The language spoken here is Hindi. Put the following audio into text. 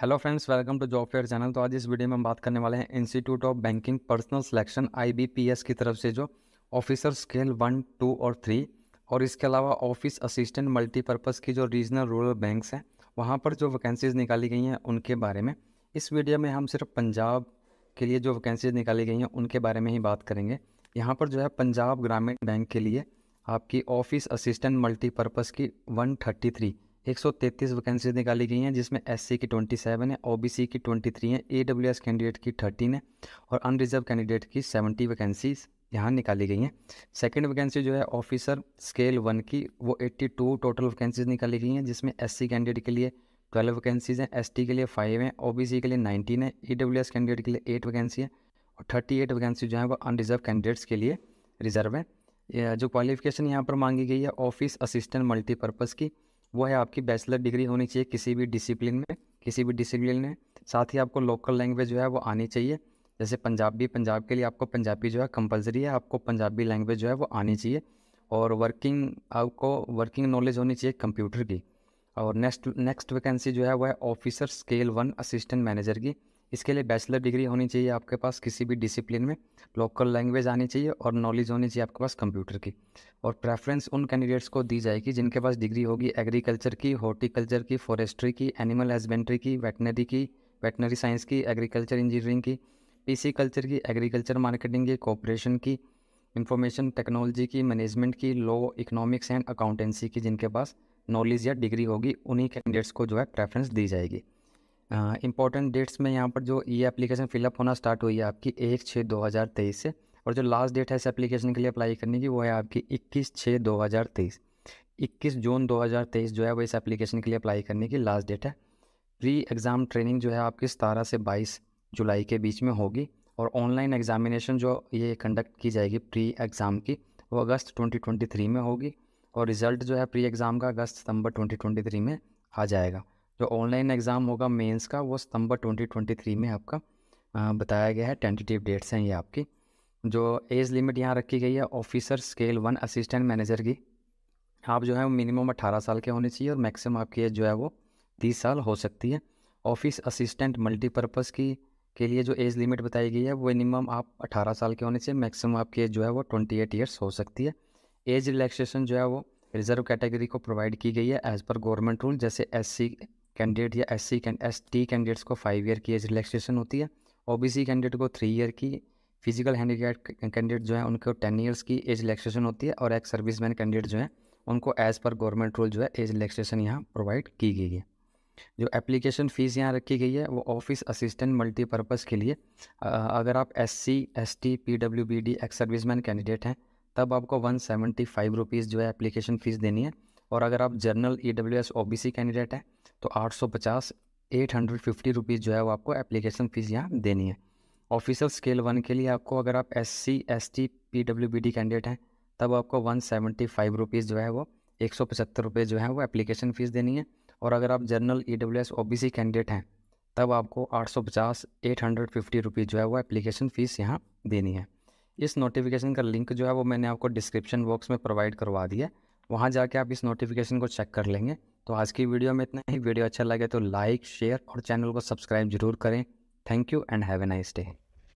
hello friends welcome to job fair channel तो आज इस वीडियो में हम बात करने वाले हैं institute of banking personnel selection IBPS की तरफ से जो ऑफिसर स्केल वन टू और थ्री और इसके अलावा ऑफिस असिस्टेंट मल्टीपर्पज़ की जो रीजनल रूरल बैंक्स हैं वहाँ पर जो वैकेंसीज़ निकाली गई हैं उनके बारे में इस वीडियो में हम सिर्फ पंजाब के लिए जो वैकेंसीज निकाली गई हैं उनके बारे में ही बात करेंगे यहाँ पर जो है पंजाब ग्रामीण बैंक के लिए आपकी ऑफिस असिस्टेंट मल्टीपर्पज़ की वन थर्टी थ्री 133 वैकेंसीज निकाली गई हैं जिसमें एससी की 27 है ओबीसी की 23 है एडब्ल्यूएस कैंडिडेट की 13 है और अनरिजर्व कैंडिडेट की 70 वैकेंसीज यहाँ निकाली गई हैं सेकंड वैकेंसी जो है ऑफिसर स्केल वन की वो 82 टोटल वैकेंसीज निकाली गई हैं जिसमें एससी कैंडिडेट के लिए ट्वेल्व वैकेंसीज हैं टी के लिए फाइव हैं सी के लिए नाइनटीन है एस कैंडिडेट के लिए एट वैकेंसी है और थर्टी एट वैकेंसी जो है वो अनरिजर्व कैंडिडेट्स के लिए रिजर्व है जो क्वालिफिकेशन यहाँ पर मांगी गई है ऑफिस असिस्टेंट मल्टीपर्पज़ की वो है आपकी बैचलर डिग्री होनी चाहिए किसी भी डिसिप्लिन में किसी भी डिसिप्लिन में साथ ही आपको लोकल लैंग्वेज जो है वो आनी चाहिए जैसे पंजाबी पंजाब के लिए आपको पंजाबी जो है कंपलसरी है आपको पंजाबी लैंग्वेज जो है वो आनी चाहिए और वर्किंग आपको वर्किंग नॉलेज होनी चाहिए कंप्यूटर की और नेक्स्ट नेक्स्ट वैकेंसी जो है वह है officer scale one assistant manager की इसके लिए बैचलर डिग्री होनी चाहिए आपके पास किसी भी डिसिप्लिन में लोकल लैंग्वेज आनी चाहिए और नॉलेज होनी चाहिए आपके पास कंप्यूटर की और प्रेफरेंस उन कैंडिडेट्स को दी जाएगी जिनके पास डिग्री होगी एग्रीकल्चर की हॉर्टिकल्चर की फॉरेस्ट्री की एनिमल हस्बेंड्री की वेटनरी की वेटनरी साइंस की एग्रीकल्चर इंजीनियरिंग की पी कल्चर की एग्रीकल्चर मार्केटिंग की कॉपरेशन की इंफॉर्मेशन टेक्नोलॉजी की मैनेजमेंट की लॉ इकोनॉमिक्स एंड अकाउंटेंसी की जिनके पास नॉलेज या डिग्री होगी उन्हीं कैंडिडेट्स को जो है प्रेफरेंस दी जाएगी इंपॉर्टेंट हाँ, डेट्स में यहाँ पर जो ये एप्लीकेशन फिलअप होना स्टार्ट हुई है आपकी एक छः दो हज़ार तेईस से और जो लास्ट डेट है इस एप्लीकेशन के लिए अप्लाई करने की वो है आपकी इक्कीस छः दो हज़ार तेईस इक्कीस जून दो हज़ार तेईस जो है वो इस एप्लीकेशन के लिए अप्लाई करने की लास्ट डेट है प्री एग्ज़ाम ट्रेनिंग जो है आपकी सतारह से बाईस जुलाई के बीच में होगी और ऑनलाइन एग्ज़ामिनेशन जो ये कंडक्ट की जाएगी प्री एग्ज़ाम की वो अगस्त ट्वेंटी ट्वेंटी थ्री में होगी और रिज़ल्ट जो है प्री एग्ज़ाम का अगस्त सितंबर थ्री में आ जाएगा जो ऑनलाइन एग्ज़ाम होगा मेंस का वो सितंबर 2023 में आपका आ, बताया गया है टेंटेटिव डेट्स हैं ये आपकी जो एज लिमिट यहाँ रखी गई है officer scale one assistant manager की आप जो है वो मिनिमम अट्ठारह साल के होने चाहिए और मैक्सिमम आपकी एज जो है वो तीस साल हो सकती है ऑफिस असिस्टेंट मल्टीपर्पज़ की के लिए जो एज लिमिट बताई गई है वो मिनिमम आप अठारह साल के होने चाहिए मैक्सिमम आपकी एज जो है वो ट्वेंटी एट ईयर्स हो सकती है एज रिलैक्सेशन जो है वो रिजर्व कैटेगरी को प्रोवाइड की गई है एज़ पर गवर्नमेंट रूल जैसे एस कैंडिडेट या S C S T candidates को फाइव ईयर की एज रिलैक्सेशन होती है ओ बी सी कैंडिडेट को थ्री ईयर की फिजिकल हैंडीकैप कैंडिडेट जो है उनको टेन ईयर्स की एज रिलैक्सेशन होती है और एक सर्विस मैन कैंडिडेट जो है उनको एज़ पर गवर्नमेंट रूल जो है एज रिलैक्सेशन यहाँ प्रोवाइड की गई है जो एप्लीकेशन फ़ीस यहाँ रखी गई है वो ऑफिस असिस्टेंट मल्टीपर्पज़ के लिए अगर आप S C S T P W B D ex service man candidate हैं तब आपको वन सेवेंटी फाइव रुपीज़ जो है एप्लीकेशन फ़ीस देनी है और अगर आप general E W S O B C candidate हैं तो आठ सौ पचास एट हंड्रेड फिफ्टी रुपीज़ जो है वो आपको एप्लीकेशन फ़ीस यहाँ देनी है ऑफिशियल स्केल वन के लिए आपको अगर आप S C S T P W B D candidate हैं तब आपको वन सेवेंटी फाइव रुपीज़ जो है वो एक सौ पचहत्तर रुपये जो है वो एप्लीकेशन फ़ीस देनी है और अगर आप general E W S O B C candidate हैं तब आपको आठ सौ पचास एट हंड्रेड फिफ्टी रुपीज़ जो है वो एप्लीकेशन फ़ीस यहाँ देनी है इस नोटिफिकेशन का लिंक जो है वो मैंने आपको डिस्क्रिप्शन बॉक्स में प्रोवाइड करवा दिया है वहाँ जाके आप इस नोटिफिकेशन को चेक कर लेंगे तो आज की वीडियो में इतना ही वीडियो अच्छा लगे तो लाइक शेयर और चैनल को सब्सक्राइब जरूर करें thank you and have a nice day